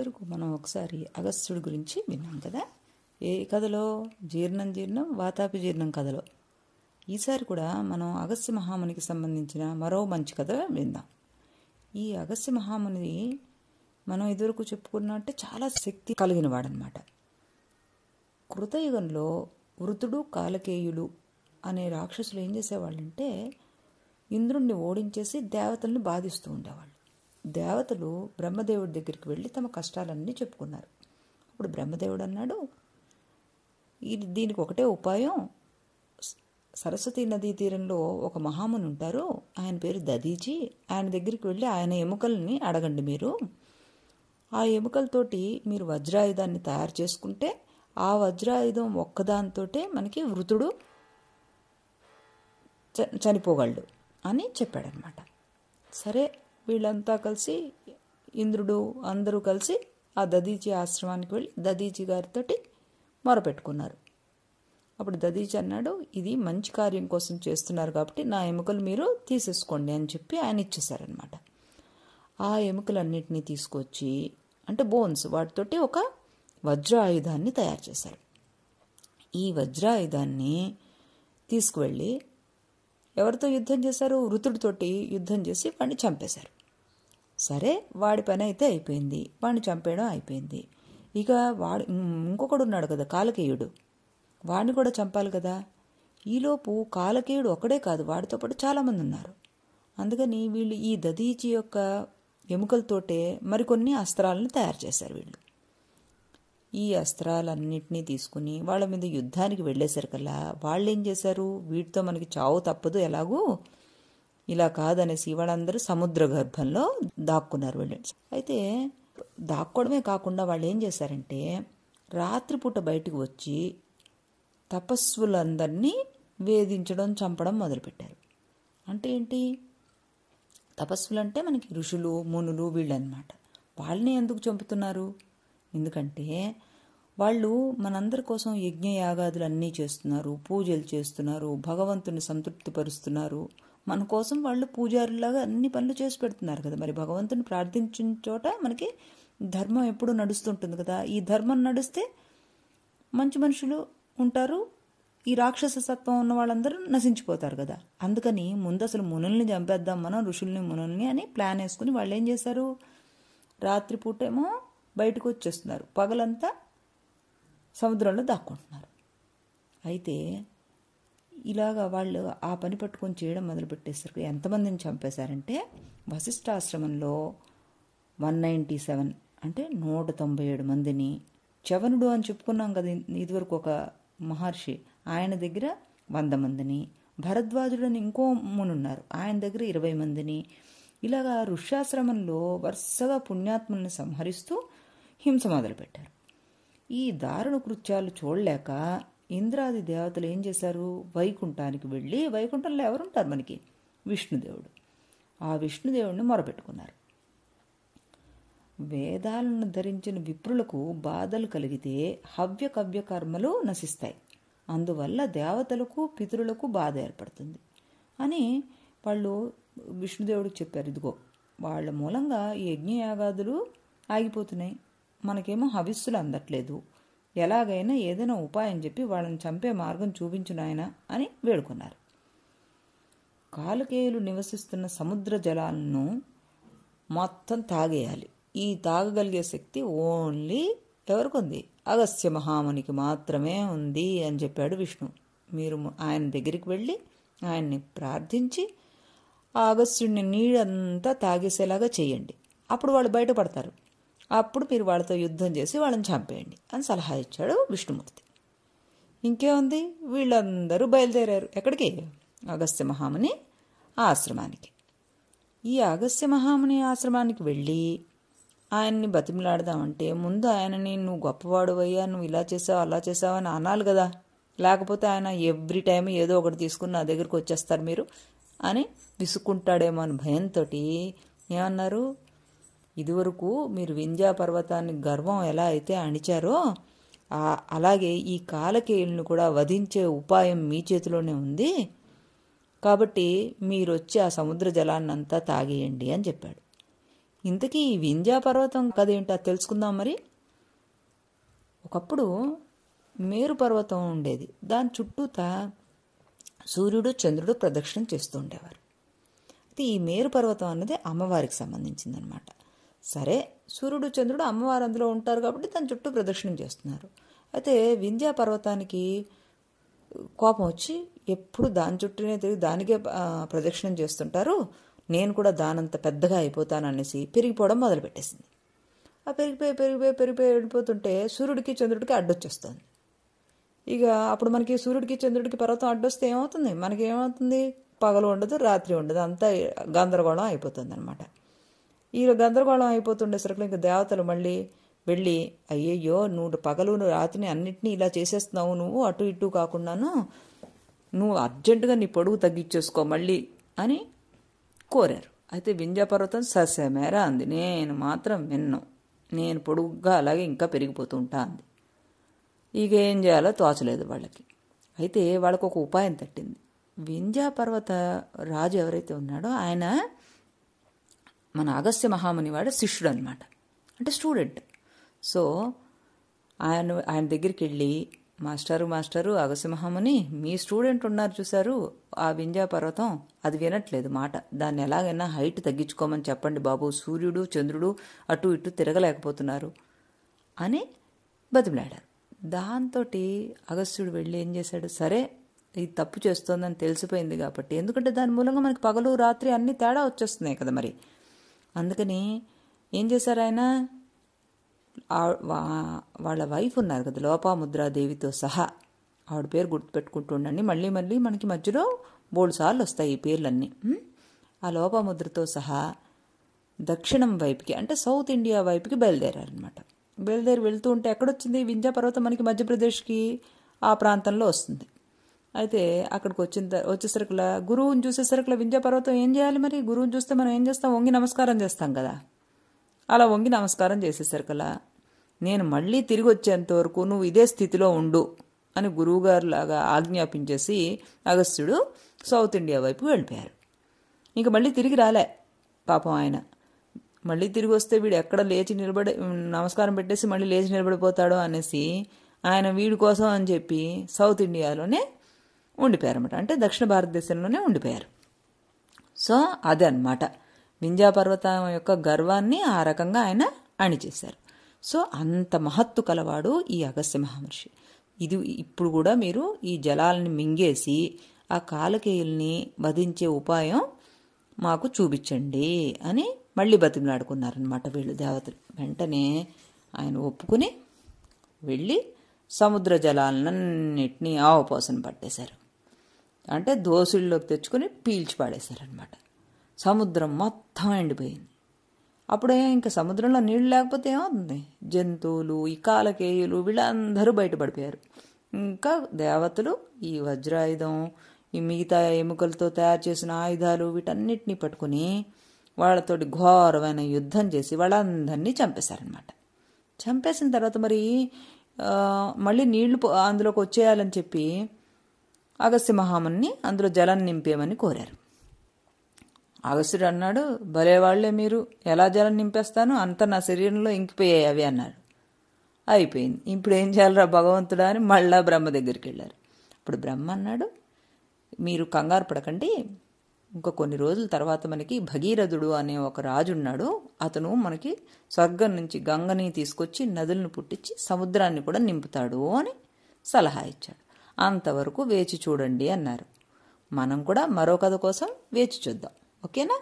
వరకు మనం ఒకసారి అగస్త్యుడి గురించి విన్నాం కదా ఏ కథలో జీర్ణం జీర్ణం వాతాపి జీర్ణం కథలో ఈసారి కూడా మనం అగస్త్య మహామునికి సంబంధించిన మరో మంచి కథ విందాం ఈ అగస్త్య మహాముని మనం ఇదివరకు చెప్పుకున్నట్టే చాలా శక్తి కలిగిన వాడనమాట కృతయుగంలో వృతుడు కాలకేయుడు అనే రాక్షసులు ఏం చేసేవాళ్ళంటే ఇంద్రుణ్ణి ఓడించేసి దేవతల్ని బాధిస్తూ ఉండేవాళ్ళు దేవతలు బ్రహ్మదేవుడి దగ్గరికి వెళ్ళి తమ కష్టాలన్నీ చెప్పుకున్నారు అప్పుడు బ్రహ్మదేవుడు అన్నాడు ఇది దీనికి ఒకటే ఉపాయం సరస్వతీ నదీ తీరంలో ఒక మహాముని ఉంటారు ఆయన పేరు దదీజీ ఆయన దగ్గరికి వెళ్ళి ఆయన ఎముకల్ని అడగండి మీరు ఆ ఎముకలతోటి మీరు వజ్రాయుధాన్ని తయారు చేసుకుంటే ఆ వజ్రాయుధం ఒక్కదానితోటే మనకి వృతుడు చనిపోగలడు అని చెప్పాడనమాట సరే వీళ్ళంతా కలిసి ఇంద్రుడు అందరూ కలిసి ఆ దదీచి ఆశ్రమానికి వెళ్ళి దదీచి గారితోటి మొరపెట్టుకున్నారు అప్పుడు దదీచి అన్నాడు ఇది మంచి కార్యం కోసం చేస్తున్నారు కాబట్టి నా ఎముకలు మీరు తీసేసుకోండి అని చెప్పి ఆయన ఇచ్చేసారనమాట ఆ ఎముకలన్నిటినీ తీసుకొచ్చి అంటే బోన్స్ వాటితోటి ఒక ఆయుధాన్ని తయారు చేశారు ఈ వజ్రాయుధాన్ని తీసుకువెళ్ళి ఎవరితో యుద్ధం చేశారు వృతుడితోటి యుద్ధం చేసి వాడిని చంపేశారు సరే వాడి పని అయితే అయిపోయింది వాడిని చంపేయడం అయిపోయింది ఇక వాడు ఇంకొకడు ఉన్నాడు కదా కాలకేయుడు వాడిని కూడా చంపాలి కదా ఈలోపు కాలకేయుడు ఒకడే కాదు వాడితో పాటు చాలామంది ఉన్నారు అందుకని వీళ్ళు ఈ దదీచి యొక్క ఎముకలతోటే మరికొన్ని అస్త్రాలను తయారు చేశారు వీళ్ళు ఈ అస్త్రాలన్నింటినీ తీసుకుని వాళ్ళ మీద యుద్ధానికి వెళ్ళేసరికల్లా వాళ్ళు ఏం చేశారు వీటితో మనకి చావు తప్పదు ఎలాగూ ఇలా కాదనేసి వాళ్ళందరూ సముద్ర గర్భంలో దాక్కున్నారు వెళ్ళండి అయితే దాక్కోవడమే కాకుండా వాళ్ళు ఏం చేశారంటే రాత్రిపూట బయటకు వచ్చి తపస్సులందరినీ వేధించడం చంపడం మొదలుపెట్టారు అంటే ఏంటి తపస్సులు అంటే మనకి ఋషులు మునులు వీళ్ళనమాట వాళ్ళని ఎందుకు చంపుతున్నారు ఎందుకంటే వాళ్ళు మనందరి కోసం యజ్ఞయాగాదులు అన్నీ చేస్తున్నారు పూజలు చేస్తున్నారు భగవంతుని సంతృప్తిపరుస్తున్నారు మన కోసం వాళ్ళు పూజారులాగా అన్ని పనులు చేసి పెడుతున్నారు కదా మరి భగవంతుని ప్రార్థించిన చోట మనకి ధర్మం ఎప్పుడూ నడుస్తుంటుంది కదా ఈ ధర్మం నడిస్తే మంచి మనుషులు ఉంటారు ఈ రాక్షస సత్వం ఉన్న వాళ్ళందరూ నశించిపోతారు కదా అందుకని ముందు అసలు మునుల్ని చంపేద్దాం మనం ఋషుల్ని మునుల్ని అని ప్లాన్ వేసుకుని వాళ్ళు ఏం చేశారు రాత్రిపూటేమో బయటకు వచ్చేస్తున్నారు పగలంతా సముద్రంలో దాక్కుంటున్నారు అయితే ఇలాగ వాళ్ళు ఆ పని పట్టుకొని చేయడం మొదలుపెట్టేసరికి ఎంతమందిని చంపేశారంటే వశిష్ఠాశ్రమంలో వన్ నైంటీ సెవెన్ అంటే నూట తొంభై ఏడు మందిని చవనుడు అని చెప్పుకున్నాం కదా ఇదివరకు ఒక మహర్షి ఆయన దగ్గర వంద మందిని భరద్వాజుడు అని ఇంకో మునున్నారు ఆయన దగ్గర ఇరవై మందిని ఇలాగా ఋష్యాశ్రమంలో వరుసగా పుణ్యాత్మల్ని సంహరిస్తూ హింస మొదలుపెట్టారు ఈ దారుణ కృత్యాలు చూడలేక ఇంద్రాది దేవతలు ఏం చేశారు వైకుంఠానికి వెళ్ళి వైకుంఠంలో ఎవరుంటారు మనకి విష్ణుదేవుడు ఆ విష్ణుదేవుడిని మొరపెట్టుకున్నారు వేదాలను ధరించిన విప్రులకు బాధలు కలిగితే హవ్య కవ్య కర్మలు నశిస్తాయి అందువల్ల దేవతలకు పితృలకు బాధ ఏర్పడుతుంది అని వాళ్ళు విష్ణుదేవుడికి చెప్పారు ఇదిగో వాళ్ళ మూలంగా ఈ యజ్ఞయాగాదులు ఆగిపోతున్నాయి మనకేమో హవిస్సులు అందట్లేదు ఎలాగైనా ఏదైనా ఉపాయం చెప్పి వాళ్ళని చంపే మార్గం చూపించునాయన అని వేడుకున్నారు కాలుకేయులు నివసిస్తున్న సముద్ర జలాలను మొత్తం తాగేయాలి ఈ తాగగలిగే శక్తి ఓన్లీ ఎవరికొంది అగస్త్య మహామునికి మాత్రమే ఉంది అని చెప్పాడు విష్ణు మీరు ఆయన దగ్గరికి వెళ్ళి ఆయన్ని ప్రార్థించి ఆ అగస్త్యుడిని నీడంతా తాగేసేలాగా చేయండి అప్పుడు వాళ్ళు బయటపడతారు అప్పుడు మీరు వాళ్ళతో యుద్ధం చేసి వాళ్ళని చంపేయండి అని సలహా ఇచ్చాడు విష్ణుమూర్తి ఇంకేముంది వీళ్ళందరూ బయలుదేరారు ఎక్కడికి అగస్త్య మహాముని ఆశ్రమానికి ఈ అగస్త్య మహాముని ఆశ్రమానికి వెళ్ళి ఆయన్ని బతిమిలాడదామంటే ముందు ఆయనని నువ్వు గొప్పవాడు అయ్యా నువ్వు ఇలా చేసావు అలా చేసావు అని అనాలి కదా లేకపోతే ఆయన ఎవ్రీ టైం ఏదో ఒకటి తీసుకుని నా దగ్గరికి వచ్చేస్తారు మీరు అని విసుక్కుంటాడేమో అని భయంతో ఏమన్నారు ఇదివరకు మీరు వింధ్యా పర్వతాన్ని గర్వం ఎలా అయితే అణిచారో అలాగే ఈ కాలకేయులను కూడా వధించే ఉపాయం మీ చేతిలోనే ఉంది కాబట్టి మీరు వచ్చి ఆ సముద్ర జలాన్నంతా తాగేయండి అని చెప్పాడు ఇంతకీ ఈ వింధ్యా పర్వతం కదేంటో తెలుసుకుందాం మరి ఒకప్పుడు మేరు పర్వతం ఉండేది దాని చుట్టూత సూర్యుడు చంద్రుడు ప్రదక్షిణం చేస్తూ ఉండేవారు అయితే ఈ మేరు పర్వతం అన్నది అమ్మవారికి సంబంధించిందనమాట సరే సూర్యుడు చంద్రుడు అమ్మవారు అందులో ఉంటారు కాబట్టి తన చుట్టూ ప్రదక్షిణం చేస్తున్నారు అయితే వింధ్యా పర్వతానికి కోపం వచ్చి ఎప్పుడు దాని చుట్టూనే తిరిగి దానికే ప్రదక్షిణం చేస్తుంటారు నేను కూడా దానంత పెద్దగా అయిపోతాను అనేసి పెరిగిపోవడం మొదలుపెట్టేసింది ఆ పెరిగిపోయి పెరిగిపోయి పెరిగిపోయి వెళ్ళిపోతుంటే సూర్యుడికి చంద్రుడికి అడ్డొచ్చేస్తుంది ఇక అప్పుడు మనకి సూర్యుడికి చంద్రుడికి పర్వతం అడ్డొస్తే ఏమవుతుంది మనకి ఏమవుతుంది పగలు ఉండదు రాత్రి ఉండదు అంతా గందరగోళం అయిపోతుంది అనమాట ఈ గందరగోళం అయిపోతుండే సరుకులు ఇంకా దేవతలు మళ్ళీ వెళ్ళి అయ్యయ్యో నువ్వు పగలు రాత్రిని అన్నిటినీ ఇలా చేసేస్తున్నావు నువ్వు అటు ఇటు కాకుండాను నువ్వు అర్జెంటుగా నీ పొడుగు తగ్గించేసుకో మళ్ళీ అని కోరారు అయితే వింధ్యాపర్వతం ససేమేరా అంది నేను మాత్రం విన్ను నేను పొడుగ్గా అలాగే ఇంకా పెరిగిపోతూ ఉంటా అంది ఇక ఏం చేయాలో తోచలేదు వాళ్ళకి అయితే వాళ్ళకు ఒక ఉపాయం తట్టింది వింజాపర్వత రాజు ఎవరైతే ఉన్నాడో ఆయన మన అగస్త్య మహాముని వాడు శిష్యుడు అనమాట అంటే స్టూడెంట్ సో ఆయన ఆయన దగ్గరికి వెళ్ళి మాస్టారు మాస్టారు అగస్య మహాముని మీ స్టూడెంట్ ఉన్నారు చూశారు ఆ వింజా పర్వతం అది వినట్లేదు మాట దాన్ని ఎలాగైనా హైట్ తగ్గించుకోమని చెప్పండి బాబు సూర్యుడు చంద్రుడు అటు ఇటు తిరగలేకపోతున్నారు అని బతిమలాడారు దాంతో అగస్త్యుడు వెళ్ళి ఏం చేశాడు సరే ఇది తప్పు చేస్తోందని తెలిసిపోయింది కాబట్టి ఎందుకంటే దాని మూలంగా మనకి పగలు రాత్రి అన్ని తేడా వచ్చేస్తున్నాయి కదా మరి అందుకని ఏం చేశారు ఆయన వాళ్ళ వైఫ్ ఉన్నారు కదా లోపాముద్రాదేవితో సహా ఆవిడ పేరు గుర్తుపెట్టుకుంటుండండి మళ్ళీ మళ్ళీ మనకి మధ్యలో మూడు సార్లు వస్తాయి ఈ పేర్లన్నీ ఆ లోపాముద్రతో సహా దక్షిణం వైపుకి అంటే సౌత్ ఇండియా వైపుకి బయలుదేరారనమాట బయలుదేరి వెళ్తూ ఉంటే ఎక్కడొచ్చింది వింధ్యా పర్వతం మనకి మధ్యప్రదేశ్కి ఆ ప్రాంతంలో వస్తుంది అయితే అక్కడికి వచ్చిన వచ్చేసరికిలా గురువుని చూసేసరికలా వింధ్యాపర్వతం ఏం చేయాలి మరి గురువుని చూస్తే మనం ఏం చేస్తాం వంగి నమస్కారం చేస్తాం కదా అలా వంగి నమస్కారం చేసేసరికలా నేను మళ్ళీ తిరిగి వచ్చేంత వరకు నువ్వు ఇదే స్థితిలో ఉండు అని గురువుగారు లాగా ఆజ్ఞాపించేసి అగస్త్యుడు సౌత్ ఇండియా వైపు వెళ్ళిపోయారు ఇంక మళ్ళీ తిరిగి రాలే పాపం ఆయన మళ్ళీ తిరిగి వస్తే వీడు ఎక్కడ లేచి నిలబడి నమస్కారం పెట్టేసి మళ్ళీ లేచి నిలబడిపోతాడో అనేసి ఆయన వీడి కోసం అని చెప్పి సౌత్ ఇండియాలోనే ఉండిపోయారన్నమాట అంటే దక్షిణ భారతదేశంలోనే ఉండిపోయారు సో అదే అనమాట పర్వతం యొక్క గర్వాన్ని ఆ రకంగా ఆయన అణిచేశారు సో అంత మహత్తు కలవాడు ఈ అగస్త్య మహర్షి ఇది ఇప్పుడు కూడా మీరు ఈ జలాలని మింగేసి ఆ కాలకేయుల్ని వధించే ఉపాయం మాకు చూపించండి అని మళ్ళీ బతిమలాడుకున్నారనమాట వీళ్ళు దేవతలు వెంటనే ఆయన ఒప్పుకుని వెళ్ళి సముద్ర జలాలన్నింటినీ ఆవపోసన పట్టేశారు అంటే దోసుడిలోకి తెచ్చుకొని పీల్చి పాడేశారనమాట సముద్రం మొత్తం ఎండిపోయింది అప్పుడే ఇంకా సముద్రంలో నీళ్ళు లేకపోతే ఏమవుతుంది జంతువులు ఈ కాలకేయులు వీళ్ళందరూ బయటపడిపోయారు ఇంకా దేవతలు ఈ వజ్రాయుధం ఈ మిగతా ఎముకలతో తయారు చేసిన ఆయుధాలు వీటన్నిటినీ పట్టుకుని వాళ్ళతోటి ఘోరమైన యుద్ధం చేసి వాళ్ళందరినీ చంపేశారనమాట చంపేసిన తర్వాత మరి మళ్ళీ నీళ్లు అందులోకి వచ్చేయాలని చెప్పి అగస్త్య మహాముని అందులో జలం నింపేమని కోరారు అగస్త్యుడు అన్నాడు భలే మీరు ఎలా జలం నింపేస్తాను అంత నా శరీరంలో ఇంకిపోయాయి అవి అన్నాడు అయిపోయింది ఇప్పుడు ఏం చేయాలరా భగవంతుడా అని మళ్ళా బ్రహ్మ దగ్గరికి వెళ్ళారు ఇప్పుడు బ్రహ్మ అన్నాడు మీరు కంగారు పడకండి ఇంకా కొన్ని రోజుల తర్వాత మనకి భగీరథుడు అనే ఒక రాజు ఉన్నాడు అతను మనకి స్వర్గం నుంచి గంగని తీసుకొచ్చి నదులను పుట్టించి సముద్రాన్ని కూడా నింపుతాడు అని సలహా ఇచ్చాడు అంతవరకు వేచి చూడండి అన్నారు మనం కూడా మరో కథ కోసం వేచి చూద్దాం ఓకేనా